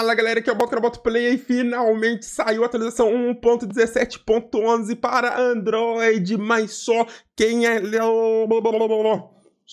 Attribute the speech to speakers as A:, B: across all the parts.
A: Fala galera, aqui é o Bocrobot Play e finalmente saiu a atualização 1.17.11 para Android, mas só quem é.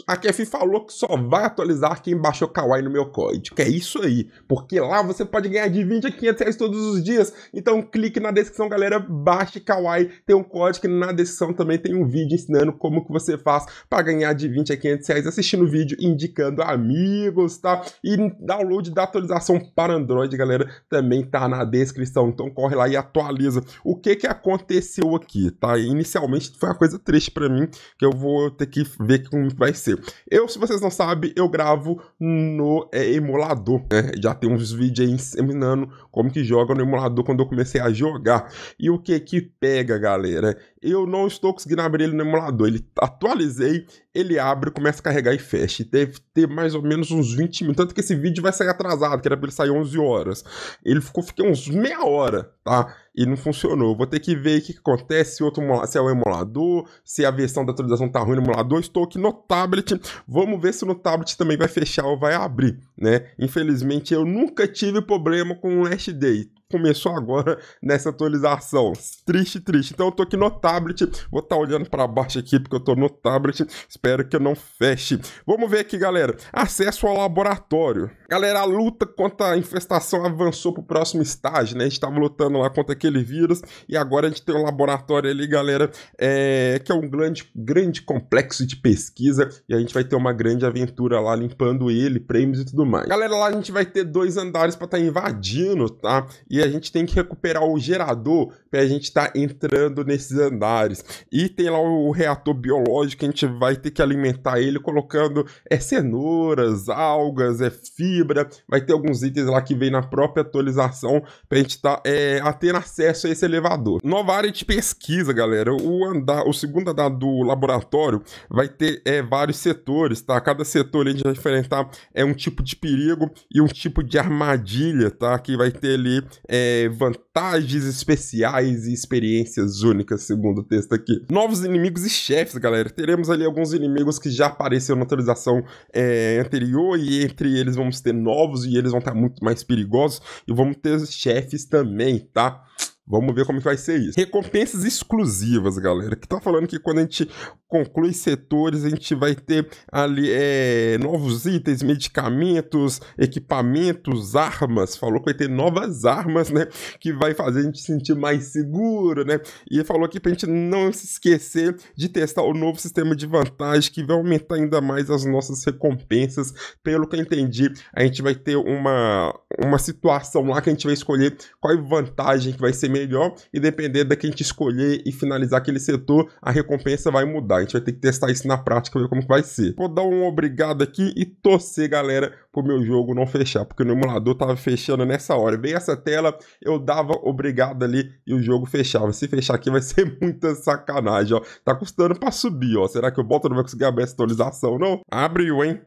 A: A KF falou que só vai atualizar quem baixou Kawaii no meu código. Que é isso aí. Porque lá você pode ganhar de 20 a 500 reais todos os dias. Então clique na descrição, galera. Baixe Kawaii. Tem um código na descrição também tem um vídeo ensinando como que você faz para ganhar de 20 a 500 reais assistindo o vídeo, indicando amigos, tá? E download da atualização para Android, galera, também tá na descrição. Então corre lá e atualiza. O que que aconteceu aqui, tá? Inicialmente foi uma coisa triste para mim, que eu vou ter que ver como vai ser eu, se vocês não sabem, eu gravo no é, emulador, né? Já tem uns vídeos aí ensinando como que joga no emulador quando eu comecei a jogar. E o que que pega, galera? Eu não estou conseguindo abrir ele no emulador. Ele atualizei, ele abre, começa a carregar e fecha. E deve ter mais ou menos uns 20 minutos. Tanto que esse vídeo vai sair atrasado, que era pra ele sair 11 horas. Ele ficou, fiquei uns meia hora, tá? e não funcionou. Vou ter que ver o que, que acontece, se, outro, se é o emulador, se a versão da atualização tá ruim no emulador. Estou aqui no tablet, vamos ver se no tablet também vai fechar ou vai abrir, né? Infelizmente eu nunca tive problema com o Last Day começou agora nessa atualização. Triste, triste. Então eu tô aqui no tablet, vou estar tá olhando para baixo aqui porque eu tô no tablet. Espero que eu não feche. Vamos ver aqui, galera. Acesso ao laboratório. Galera, a luta contra a infestação avançou pro próximo estágio, né? A gente tava lutando lá contra aquele vírus e agora a gente tem um laboratório ali, galera, é... que é um grande, grande complexo de pesquisa e a gente vai ter uma grande aventura lá limpando ele, prêmios e tudo mais. Galera, lá a gente vai ter dois andares para estar tá invadindo, tá? E e a gente tem que recuperar o gerador para a gente estar tá entrando nesses andares. E tem lá o reator biológico, a gente vai ter que alimentar ele colocando é, cenouras, algas, é fibra, vai ter alguns itens lá que vem na própria atualização para a gente estar tá, é, a acesso a esse elevador. Nova área de pesquisa, galera. O andar, o segundo andar do laboratório vai ter é, vários setores, tá? Cada setor a gente vai enfrentar é um tipo de perigo e um tipo de armadilha, tá? Que vai ter ali é, vantagens especiais e experiências únicas, segundo o texto aqui. Novos inimigos e chefes, galera. Teremos ali alguns inimigos que já apareceram na atualização é, anterior e entre eles vamos ter novos e eles vão estar muito mais perigosos e vamos ter chefes também, tá? Vamos ver como é que vai ser isso. Recompensas exclusivas, galera. Que tá falando que quando a gente conclui setores, a gente vai ter ali é, novos itens, medicamentos, equipamentos, armas. Falou que vai ter novas armas, né? Que vai fazer a gente sentir mais seguro, né? E falou aqui pra gente não se esquecer de testar o novo sistema de vantagem que vai aumentar ainda mais as nossas recompensas. Pelo que eu entendi, a gente vai ter uma, uma situação lá que a gente vai escolher qual é vantagem que vai ser melhor e dependendo da que a gente escolher e finalizar aquele setor, a recompensa vai mudar. A gente vai ter que testar isso na prática, ver como vai ser. Vou dar um obrigado aqui e torcer, galera, pro meu jogo não fechar, porque no emulador tava fechando nessa hora. Veio essa tela, eu dava obrigado ali e o jogo fechava. Se fechar aqui vai ser muita sacanagem, ó. Tá custando pra subir, ó. Será que eu boto não vai conseguir abrir essa atualização, não? Abriu, hein?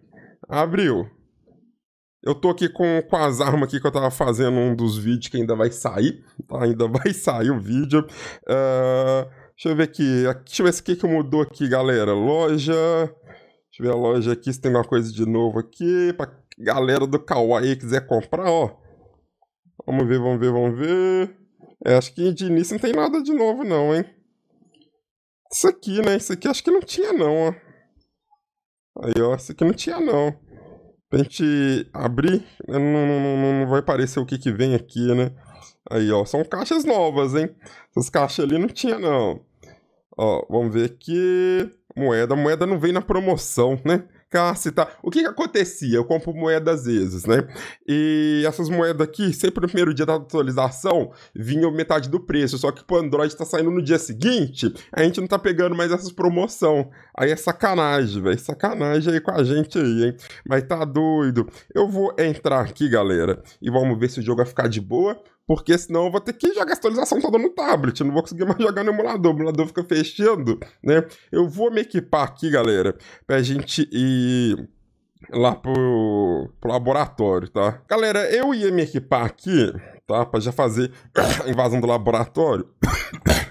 A: Abriu. Eu tô aqui com, com as armas aqui que eu tava fazendo um dos vídeos que ainda vai sair, tá? Ainda vai sair o vídeo. Uh, Deixa eu ver aqui. Deixa eu ver o que, que mudou aqui, galera. Loja. Deixa eu ver a loja aqui, se tem alguma coisa de novo aqui. Pra galera do Kawaii quiser comprar, ó. Vamos ver, vamos ver, vamos ver. É, acho que de início não tem nada de novo, não, hein? Isso aqui, né? Isso aqui acho que não tinha, não, ó. Aí, ó, isso aqui não tinha, não. Pra gente abrir, né, não, não, não, não vai aparecer o que que vem aqui, né? Aí, ó, são caixas novas, hein? Essas caixas ali não tinha, não. Ó, vamos ver aqui. Moeda. Moeda não vem na promoção, né? tá. O que, que acontecia? Eu compro moeda às vezes, né? E essas moedas aqui, sempre no primeiro dia da atualização, vinham metade do preço. Só que pro Android tá saindo no dia seguinte, a gente não tá pegando mais essas promoção. Aí é sacanagem, velho. Sacanagem aí com a gente aí, hein? Mas tá doido. Eu vou entrar aqui, galera, e vamos ver se o jogo vai ficar de boa porque senão eu vou ter que jogar a atualização toda no tablet, eu não vou conseguir mais jogar no emulador, o emulador fica fechando, né? Eu vou me equipar aqui, galera, pra gente ir lá pro, pro laboratório, tá? Galera, eu ia me equipar aqui, tá? Pra já fazer a invasão do laboratório.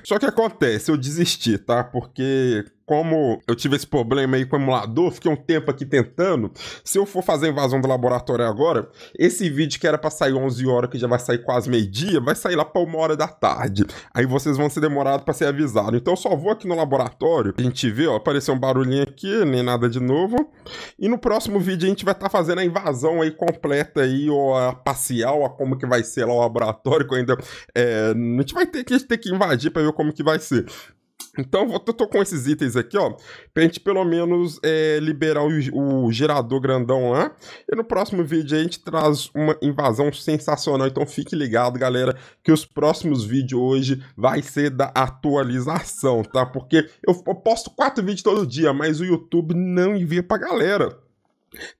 A: Só que acontece, eu desisti, tá? Porque como eu tive esse problema aí com o emulador, fiquei um tempo aqui tentando. Se eu for fazer a invasão do laboratório agora, esse vídeo que era pra sair 11 horas, que já vai sair quase meio-dia, vai sair lá pra uma hora da tarde. Aí vocês vão ser demorados pra ser avisados. Então eu só vou aqui no laboratório, a gente vê, ó, apareceu um barulhinho aqui, nem nada de novo. E no próximo vídeo a gente vai estar tá fazendo a invasão aí completa aí, ou a parcial, a como que vai ser lá o laboratório, que ainda... É, a gente vai ter que, ter que invadir pra ver como que vai ser. Então, eu tô com esses itens aqui, ó, pra gente pelo menos é, liberar o, o, gerador grandão lá. E no próximo vídeo a gente traz uma invasão sensacional, então fique ligado, galera, que os próximos vídeos hoje vai ser da atualização, tá? Porque eu, eu posto quatro vídeos todo dia, mas o YouTube não envia pra galera.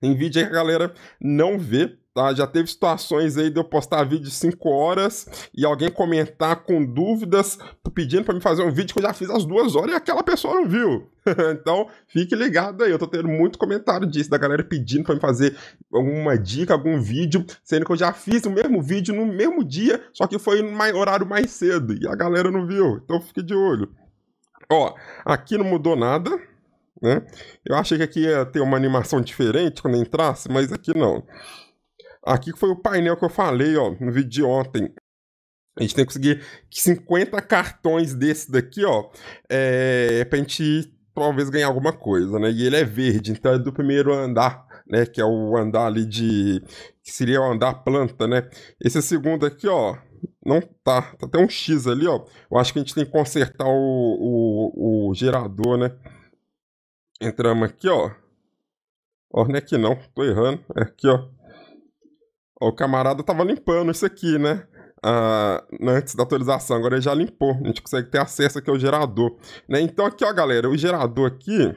A: Tem vídeo aí que a galera não vê, Tá? Já teve situações aí de eu postar vídeo de 5 horas e alguém comentar com dúvidas, pedindo para me fazer um vídeo que eu já fiz às duas horas e aquela pessoa não viu. então, fique ligado aí. Eu tô tendo muito comentário disso, da galera pedindo para me fazer alguma dica, algum vídeo, sendo que eu já fiz o mesmo vídeo no mesmo dia, só que foi no horário mais cedo e a galera não viu. Então, fique de olho. Ó, aqui não mudou nada. Né? Eu achei que aqui ia ter uma animação diferente quando entrasse, mas aqui não. Aqui foi o painel que eu falei, ó, no vídeo de ontem. A gente tem que conseguir 50 cartões desse daqui, ó, é, pra gente talvez ganhar alguma coisa, né? E ele é verde, então é do primeiro andar, né? Que é o andar ali de... que seria o andar planta, né? Esse segundo aqui, ó, não tá. Tá até um X ali, ó. Eu acho que a gente tem que consertar o, o, o gerador, né? Entramos aqui, ó. Ó, não é aqui não, tô errando. É aqui, ó o camarada tava limpando isso aqui, né? Uh, antes da atualização, agora ele já limpou. A gente consegue ter acesso aqui ao gerador. Né? Então aqui, ó, galera, o gerador aqui...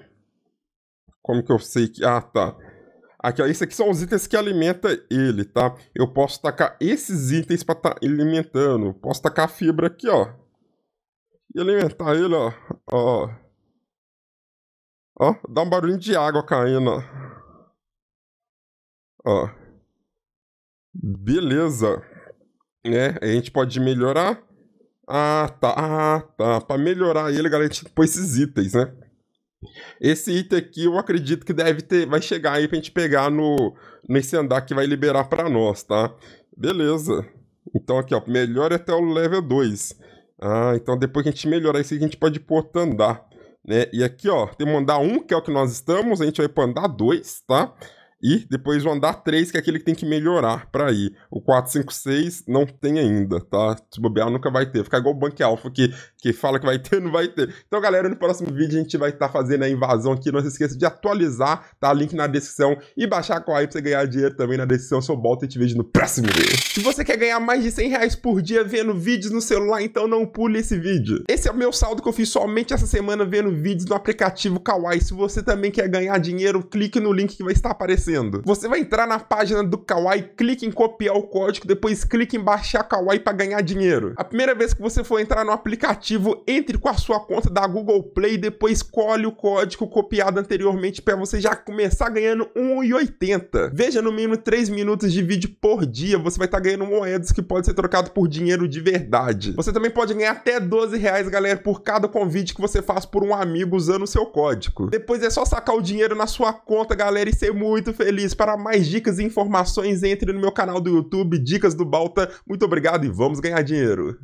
A: Como que eu sei que... Ah, tá. Aqui, ó, isso aqui são os itens que alimenta ele, tá? Eu posso tacar esses itens para estar tá alimentando. posso tacar a fibra aqui, ó. E alimentar ele, ó. Ó. Ó, dá um barulhinho de água caindo, ó. Ó. Beleza. Né? A gente pode melhorar. Ah, tá. Ah, tá. Pra melhorar ele, galera, a gente põe esses itens, né? Esse item aqui eu acredito que deve ter. Vai chegar aí pra gente pegar no. Nesse andar que vai liberar pra nós, tá? Beleza. Então aqui, ó. Melhora até o level 2. Ah, então depois que a gente melhorar isso aqui, a gente pode pôr outro andar. Né? E aqui, ó, tem um andar 1, que é o que nós estamos, a gente vai para andar 2, tá? E depois o andar 3, que é aquele que tem que melhorar para ir. O 456 não tem ainda, tá? Se bobear, nunca vai ter. Ficar igual o Bank Alpha, que, que fala que vai ter, não vai ter. Então, galera, no próximo vídeo a gente vai estar tá fazendo a invasão aqui. Não se esqueça de atualizar, tá? Link na descrição. E baixar com a aí pra você ganhar dinheiro também na descrição. Eu sou e te vejo no próximo vídeo. Se você quer ganhar mais de 100 reais por dia vendo vídeos no celular, então não pule esse vídeo. Esse é o meu saldo que eu fiz somente essa semana vendo vídeos no aplicativo Kawaii. Se você também quer ganhar dinheiro, clique no link que vai estar aparecendo você vai entrar na página do Kawaii, clique em copiar o código, depois clique em baixar Kawaii para ganhar dinheiro. A primeira vez que você for entrar no aplicativo, entre com a sua conta da Google Play, depois colhe o código copiado anteriormente para você já começar ganhando 1,80. Veja no mínimo 3 minutos de vídeo por dia, você vai estar tá ganhando moedas que pode ser trocado por dinheiro de verdade. Você também pode ganhar até 12 reais, galera, por cada convite que você faz por um amigo usando o seu código. Depois é só sacar o dinheiro na sua conta, galera, e ser é muito feliz feliz. Para mais dicas e informações, entre no meu canal do YouTube, Dicas do Balta. Muito obrigado e vamos ganhar dinheiro!